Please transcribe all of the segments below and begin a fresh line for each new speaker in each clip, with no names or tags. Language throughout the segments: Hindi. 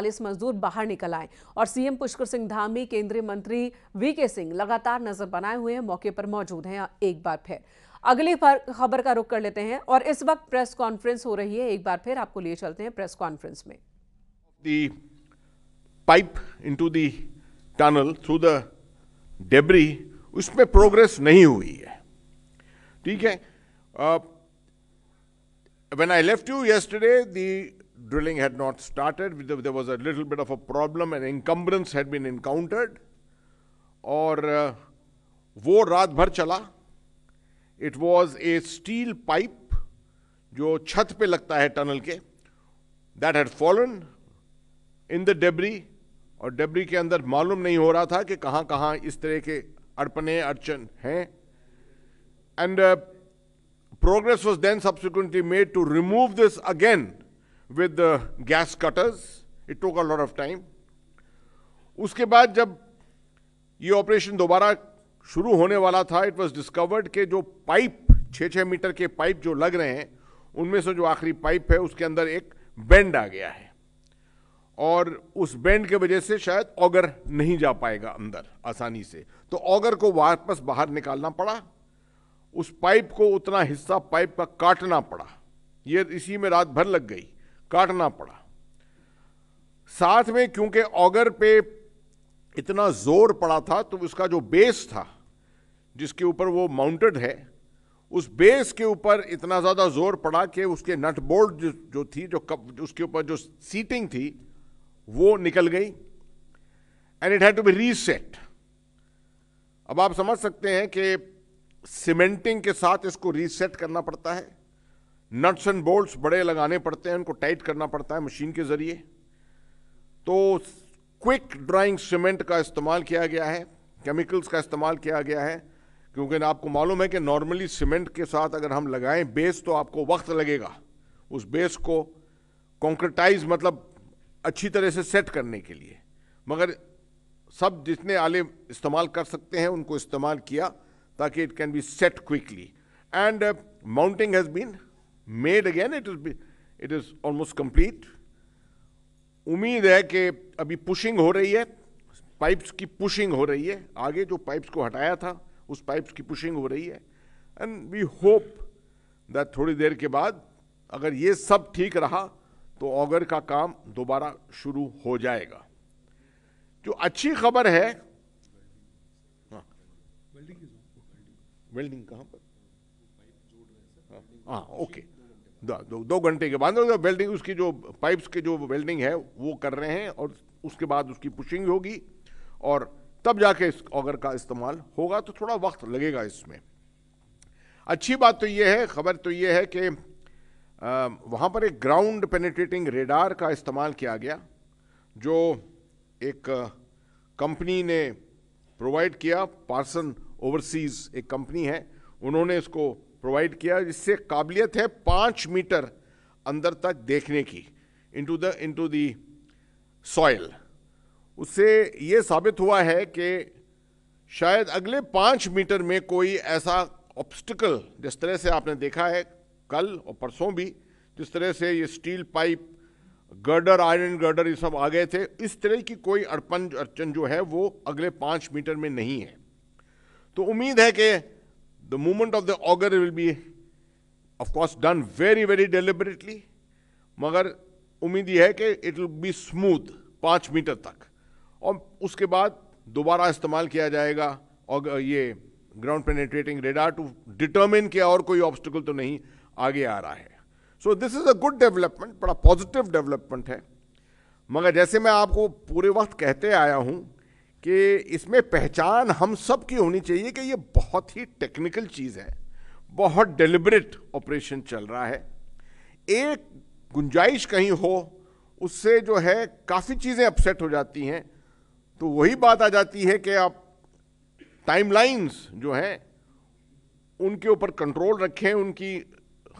40 मजदूर बाहर निकल आए और सीएम पुष्कर सिंह धामी केंद्रीय मंत्री वी के सिंह लगातार नजर बनाए हुए हैं मौके पर मौजूद हैं एक बार फिर अगली खबर का रुख कर लेते हैं और इस वक्त प्रेस कॉन्फ्रेंस हो रही है एक बार फिर आपको लिए चलते हैं प्रेस कॉन्फ्रेंस में pipe in to the through the debris उसमें प्रोग्रेस नहीं हुई है ठीक है when I left you yesterday the drilling had not started. There was a little bit of a problem, an encumbrance had been encountered. और uh, वो रात भर चला it was a steel pipe जो छत पे लगता है टनल के that had fallen in the debris और डेबरी के अंदर मालूम नहीं हो रहा था कि कहाँ कहाँ इस तरह के अड़पने अड़चन हैं and progress was then subsequently made to remove this again with gas cutters it took a lot of time उसके बाद जब ये ऑपरेशन दोबारा शुरू होने वाला था इट वॉज डिस्कवर्ड के जो पाइप छः छः मीटर के पाइप जो लग रहे हैं उनमें से जो आखिरी पाइप है उसके अंदर एक बेंड आ गया है और उस बेंड के वजह से शायद ऑगर नहीं जा पाएगा अंदर आसानी से तो ऑगर को वापस बाहर निकालना पड़ा उस पाइप को उतना हिस्सा पाइप का काटना पड़ा ये इसी में रात भर लग गई काटना पड़ा साथ में क्योंकि ऑगर पे इतना जोर पड़ा था तो उसका जो बेस था जिसके ऊपर वो माउंटेड है उस बेस के ऊपर इतना ज़्यादा जोर पड़ा कि उसके नट बोल्ट जो, जो थी जो कप उसके ऊपर जो सीटिंग थी वो निकल गई and it had to be reset अब आप समझ सकते हैं कि सीमेंटिंग के साथ इसको रीसेट करना पड़ता है नट्स एंड बोल्ट्स बड़े लगाने पड़ते हैं उनको टाइट करना पड़ता है मशीन के ज़रिए तो क्विक ड्राइंग सीमेंट का इस्तेमाल किया गया है केमिकल्स का इस्तेमाल किया गया है क्योंकि आपको मालूम है कि नॉर्मली सीमेंट के साथ अगर हम लगाएं बेस तो आपको वक्त लगेगा उस बेस को कॉन्क्रेटाइज मतलब अच्छी तरह से सेट करने के लिए मगर सब जितने आले इस्तेमाल कर सकते हैं उनको इस्तेमाल किया ताकि it can be set quickly and mounting has been made again it is it is almost complete उम्मीद है कि अभी पुशिंग हो रही है पाइप्स की पुशिंग हो रही है आगे जो पाइप्स को हटाया था उस पाइप्स की पुशिंग हो रही है एंड वी होप दैट थोड़ी देर के बाद अगर ये सब ठीक रहा तो ऑगर का काम दोबारा शुरू हो जाएगा जो अच्छी खबर है वेल्डिंग हाँ। कहाँ पर हाँ ओके दो दो घंटे के बाद वेल्डिंग उसकी जो पाइप्स के जो वेल्डिंग है वो कर रहे हैं और उसके बाद उसकी पुशिंग होगी और तब जाके इस ऑगर का इस्तेमाल होगा तो थोड़ा वक्त लगेगा इसमें अच्छी बात तो ये है खबर तो ये है कि वहाँ पर एक ग्राउंड पेनिट्रेटिंग रेडार का इस्तेमाल किया गया जो एक कंपनी ने प्रोवाइड किया पार्सन ओवरसीज़ एक कंपनी है उन्होंने इसको प्रोवाइड किया जिससे काबिलियत है पाँच मीटर अंदर तक देखने की into the into the soil उससे ये साबित हुआ है कि शायद अगले पाँच मीटर में कोई ऐसा ऑब्स्टिकल जिस तरह से आपने देखा है कल और परसों भी जिस तरह से ये steel pipe girder iron girder ये सब आ गए थे इस तरह की कोई अड़पन अड़चन जो है वो अगले पाँच मीटर में नहीं है तो उम्मीद है कि The movement of the auger will be, of course, done very, very deliberately. मगर उम्मीद ये है कि इट विल बी स्मूथ पाँच मीटर तक और उसके बाद दोबारा इस्तेमाल किया जाएगा और ये ground penetrating radar to determine कि और कोई ऑब्स्टिकल तो नहीं आगे आ रहा है so this is a good development बड़ा पॉजिटिव डेवलपमेंट है मगर जैसे मैं आपको पूरे वक्त कहते आया हूँ कि इसमें पहचान हम सब की होनी चाहिए कि ये बहुत ही टेक्निकल चीज़ है बहुत डिलिबरेट ऑपरेशन चल रहा है एक गुंजाइश कहीं हो उससे जो है काफ़ी चीज़ें अपसेट हो जाती हैं तो वही बात आ जाती है कि आप टाइमलाइंस जो हैं उनके ऊपर कंट्रोल रखें उनकी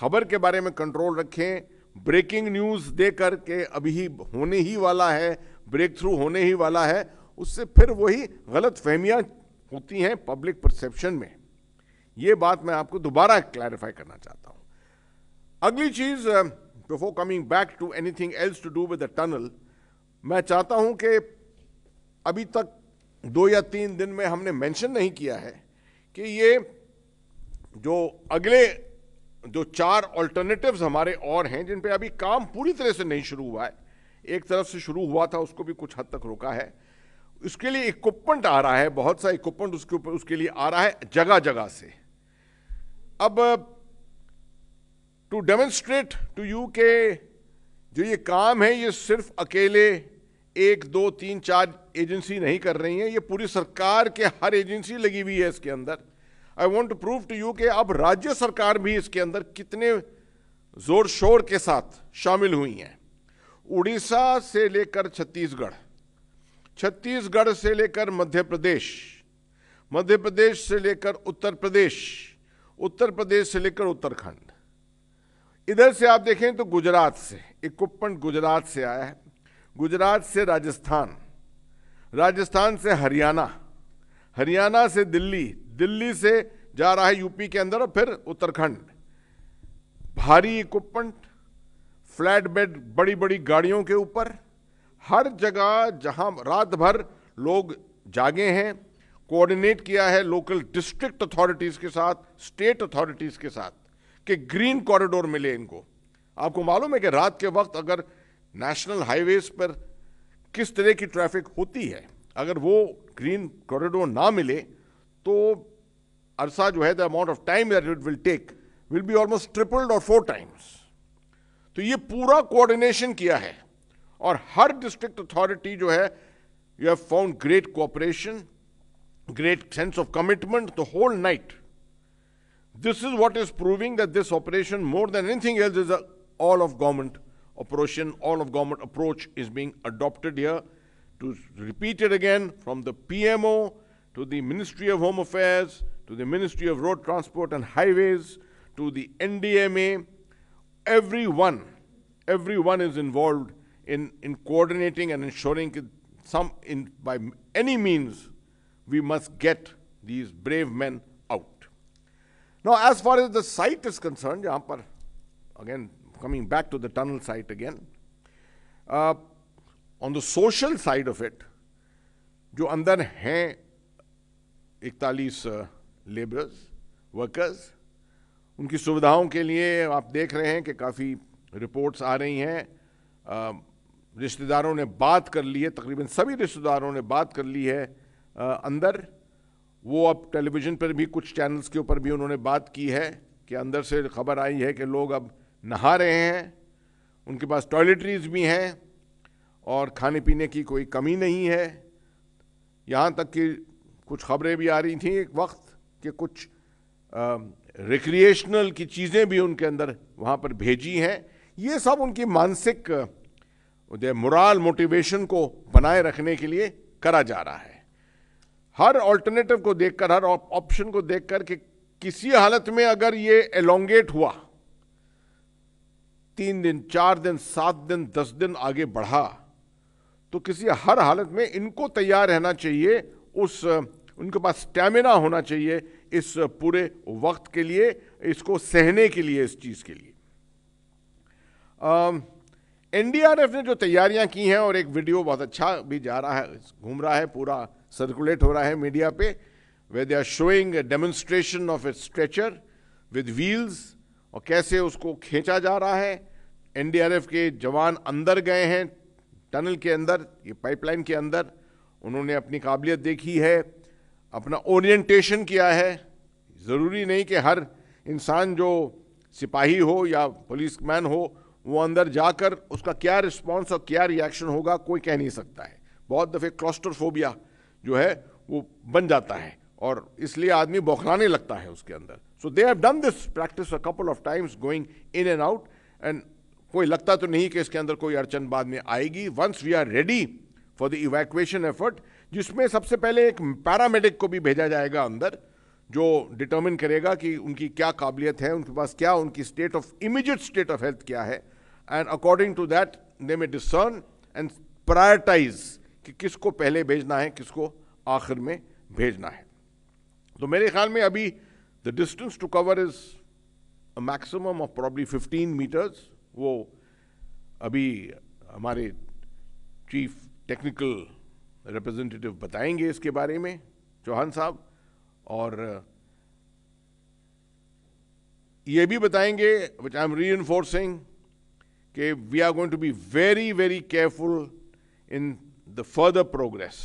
खबर के बारे में कंट्रोल रखें ब्रेकिंग न्यूज़ देकर के अभी होने ही वाला है ब्रेक थ्रू होने ही वाला है उससे फिर वही गलत फहमियाँ होती हैं पब्लिक परसेप्शन में ये बात मैं आपको दोबारा क्लैरिफाई करना चाहता हूँ अगली चीज़ before coming back to anything else to do with the tunnel मैं चाहता हूँ कि अभी तक दो या तीन दिन में हमने मेंशन नहीं किया है कि ये जो अगले जो चार अल्टरनेटिव्स हमारे और हैं जिन पे अभी काम पूरी तरह से नहीं शुरू हुआ है एक तरफ से शुरू हुआ था उसको भी कुछ हद तक रोका है उसके लिए इक्विपमेंट आ रहा है बहुत सा इक्विपमेंट उसके ऊपर उसके लिए आ रहा है जगह जगह से अब टू डेमोन्स्ट्रेट टू यू के जो ये काम है ये सिर्फ अकेले एक दो तीन चार एजेंसी नहीं कर रही है ये पूरी सरकार के हर एजेंसी लगी हुई है इसके अंदर I want to prove to you कि अब राज्य सरकार भी इसके अंदर कितने जोर शोर के साथ शामिल हुई हैं उड़ीसा से लेकर छत्तीसगढ़ छत्तीसगढ़ से लेकर मध्य प्रदेश मध्य प्रदेश से लेकर उत्तर प्रदेश उत्तर प्रदेश से लेकर उत्तराखंड इधर से आप देखें तो गुजरात से इक्विपमेंट गुजरात से आया है गुजरात से राजस्थान राजस्थान से हरियाणा हरियाणा से दिल्ली दिल्ली से जा रहा है यूपी के अंदर और फिर उत्तराखंड भारी इक्विपमेंट फ्लैट बेड बड़ी बड़ी गाड़ियों के ऊपर हर जगह जहां रात भर लोग जागे हैं कोऑर्डिनेट किया है लोकल डिस्ट्रिक्ट अथॉरिटीज़ के साथ स्टेट अथॉरिटीज़ के साथ कि ग्रीन कॉरिडोर मिले इनको आपको मालूम है कि रात के वक्त अगर नेशनल हाईवेज पर किस तरह की ट्रैफिक होती है अगर वो ग्रीन कॉरिडोर ना मिले तो अरसा जो है the amount of time that it will take will be almost tripled और फोर टाइम्स तो ये पूरा कोऑर्डिनेशन किया है Or her district authority you have found great cooperation, great sense of commitment the whole night. This is what is proving that this operation, more than anything else, is a all of government operation, all of government approach is being adopted here. To repeat it again, from the PMO to the Ministry of Home Affairs to the Ministry of Road Transport and Highways to the NDMA, everyone, everyone is involved in, in coordinating and ensuring some in, by any means we must get these brave men out. Now, as far as the site is concerned, par, again, coming back to the tunnel site again, uh, on the social side of it, जो अंदर हैं इकतालीस लेबरर्स वर्कर्स उनकी सुविधाओं के लिए आप देख रहे हैं कि काफ़ी रिपोर्ट्स आ रही हैं रिश्तेदारों ने बात कर ली है तकरीबन सभी रिश्तेदारों ने बात कर ली है आ, अंदर वो अब टेलीविज़न पर भी कुछ चैनल्स के ऊपर भी उन्होंने बात की है कि अंदर से खबर आई है कि लोग अब नहा रहे हैं उनके पास टॉयलेटरीज भी हैं और खाने पीने की कोई कमी नहीं है यहाँ तक कि कुछ खबरें भी आ रही थी एक वक्त कि कुछ रिक्रिएशनल की चीज़ें भी उनके अंदर वहाँ पर भेजी हैं ये सब उनकी मानसिक जो मोरल मोटिवेशन को बनाए रखने के लिए करा जा रहा है हर ऑल्टरनेटिव को देखकर हर ऑप्शन को देखकर कि किसी हालत में अगर ये एलोंगेट हुआ तीन दिन चार दिन सात दिन दस दिन आगे बढ़ा तो किसी हर हालत में इनको तैयार रहना चाहिए उस उनके पास स्टैमिना होना चाहिए इस पूरे वक्त के लिए इसको सहने के लिए इस चीज़ के लिए आ, एनडीआरएफ ने जो तैयारियां की हैं और एक वीडियो बहुत अच्छा भी जा रहा है घूम रहा है पूरा सर्कुलेट हो रहा है मीडिया पे वे they are showing demonstration of a stretcher with wheels और कैसे उसको खींचा जा रहा है एनडीआरएफ के जवान अंदर गए हैं टनल के अंदर ये पाइपलाइन के अंदर उन्होंने अपनी काबिलियत देखी है अपना ओरिएंटेशन किया है ज़रूरी नहीं कि हर इंसान जो सिपाही हो या पुलिस मैन हो वो अंदर जाकर उसका क्या रिस्पॉन्स और क्या रिएक्शन होगा कोई कह नहीं सकता है बहुत दफ़े क्लॉस्टरफोबिया जो है वो बन जाता है और इसलिए आदमी बौखलाने लगता है उसके अंदर so they have done this practice a couple of times going in and out and कोई लगता तो नहीं कि इसके अंदर कोई अड़चन बाद में आएगी once we are ready for the evacuation effort जिसमें सबसे पहले एक पैरामेडिक को भी भेजा जाएगा अंदर जो डिटर्मिन करेगा कि उनकी क्या काबिलियत है उनके पास क्या उनकी state of immediate state of health क्या है and according to that they may discern and prioritise कि किसको पहले भेजना है किसको आखिर में भेजना है तो मेरे ख्याल में अभी the distance to cover is maximum of probably 15 metres वो अभी हमारे चीफ टेक्निकल रिप्रेजेंटेटिव बताएंगे इसके बारे में चौहान साहब और ये भी बताएंगे which I am reinforcing कि we are going to be very very careful in the further progress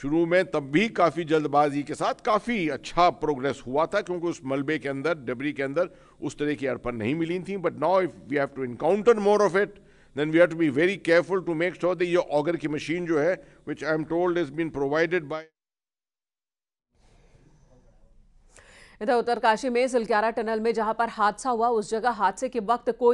शुरू में तब भी काफ़ी जल्दबाजी के साथ काफ़ी अच्छा प्रोग्रेस हुआ था क्योंकि उस मलबे के अंदर डबरी के अंदर उस तरह की अर्पण नहीं मिली थी but now if we have to encounter more of it then we have to be very careful to make sure ये ऑगर की मशीन जो है which I am told is been provided by इधर उत्तरकाशी में सिलक्यारा टनल में जहां पर हादसा हुआ उस जगह हादसे के वक्त कोई